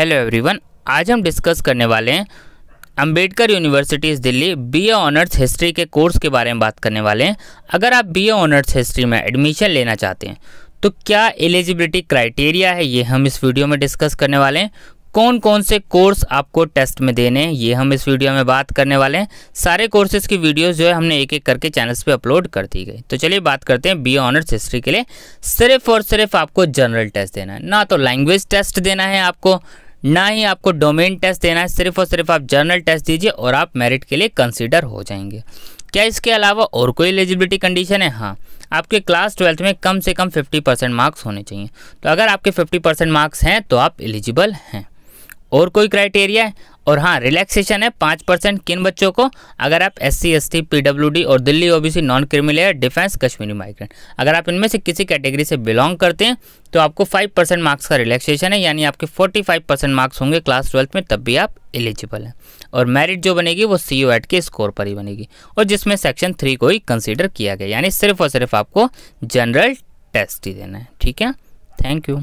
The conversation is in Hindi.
हेलो एवरीवन आज हम डिस्कस करने वाले हैं Ambedkar universities Delhi BA honours history के कोर्स के बारे में बात करने वाले हैं अगर आप बीए ऑनर्स हिस्ट्री में एडमिशन लेना चाहते हैं तो क्या एलिजिबिलिटी क्राइटेरिया है ये हम इस वीडियो में डिस्कस करने वाले हैं कौन कौन से कोर्स आपको टेस्ट में देने हैं ये हम इस वीडियो में बात करने वाले हैं सारे कोर्सेज़ की वीडियोज़ जो है हमने एक एक करके चैनल्स पे अपलोड कर दी गई तो चलिए बात करते हैं बी ऑनर्स हिस्ट्री के लिए सिर्फ और सिर्फ आपको जनरल टेस्ट देना है ना तो लैंग्वेज टेस्ट देना है आपको ना ही आपको डोमेन टेस्ट देना है सिर्फ और सिर्फ आप जर्नल टेस्ट दीजिए और आप मेरिट के लिए कंसिडर हो जाएंगे क्या इसके अलावा और कोई एलिजिबिलिटी कंडीशन है हाँ आपके क्लास ट्वेल्थ में कम से कम 50 परसेंट मार्क्स होने चाहिए तो अगर आपके 50 परसेंट मार्क्स हैं तो आप एलिजिबल हैं और कोई क्राइटेरिया है और हाँ रिलैक्सेशन है पाँच परसेंट किन बच्चों को अगर आप S C S T P W D और Delhi OBC non creamy layer defence Kashmiri migrant अगर आप इनमें से किसी कैटेगरी से बिलोंग करते हैं तो आपको फाइव परसेंट मार्क्स का रिलैक्सेशन है यानी आपके फोर्टी फाइव परसेंट मार्क्स होंगे क्लास ट्वेल्थ में तब भी आप एलिजिबल हैं और मेरिट जो बनेगी वो सी यू एट के स्कोर पर ही बनेगी और जिसमें सेक्शन थ्री को ही कंसिडर किया गया यानी सिर्फ और सिर्फ आपको जनरल टेस्ट ही देना है ठीक है थैंक यू